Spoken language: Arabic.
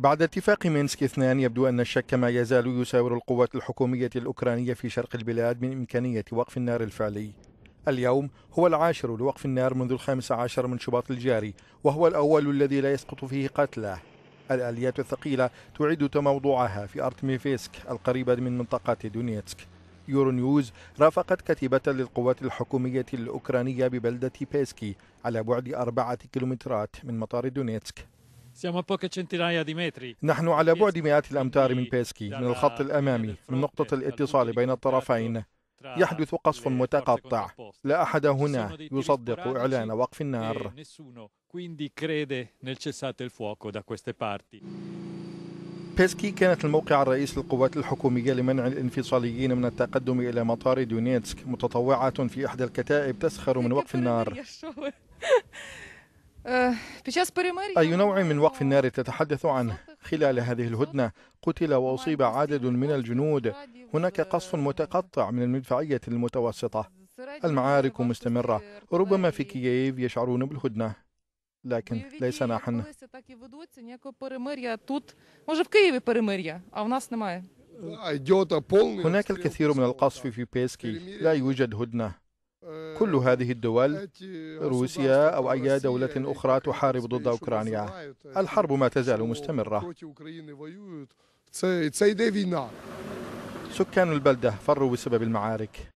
بعد اتفاق مينسك اثنان يبدو أن الشك ما يزال يساور القوات الحكومية الأوكرانية في شرق البلاد من إمكانية وقف النار الفعلي اليوم هو العاشر لوقف النار منذ الخامس عشر من شباط الجاري وهو الأول الذي لا يسقط فيه قتله الآليات الثقيلة تعيد تموضعها في أرتميفيسك القريبة من منطقة دونيتسك يورو نيوز رافقت كتيبة للقوات الحكومية الأوكرانية ببلدة بيسكي على بعد أربعة كيلومترات من مطار دونيتسك نحن على بعد مئات الأمتار من بيسكي من الخط الأمامي من نقطة الاتصال بين الطرفين يحدث قصف متقطع لا أحد هنا يصدق إعلان وقف e النار بيسكي كانت الموقع الرئيسي للقوات الحكومية لمنع الانفصاليين من التقدم إلى مطار دونيتسك متطوعة في إحدى الكتائب تسخر من وقف النار أي نوع من وقف النار تتحدث عنه؟ خلال هذه الهدنة قتل وأصيب عدد من الجنود هناك قصف متقطع من المدفعية المتوسطة المعارك مستمرة ربما في كييف يشعرون بالهدنة لكن ليس نحن هناك الكثير من القصف في بيسكي لا يوجد هدنة كل هذه الدول روسيا أو أي دولة أخرى تحارب ضد أوكرانيا الحرب ما تزال مستمرة سكان البلدة فروا بسبب المعارك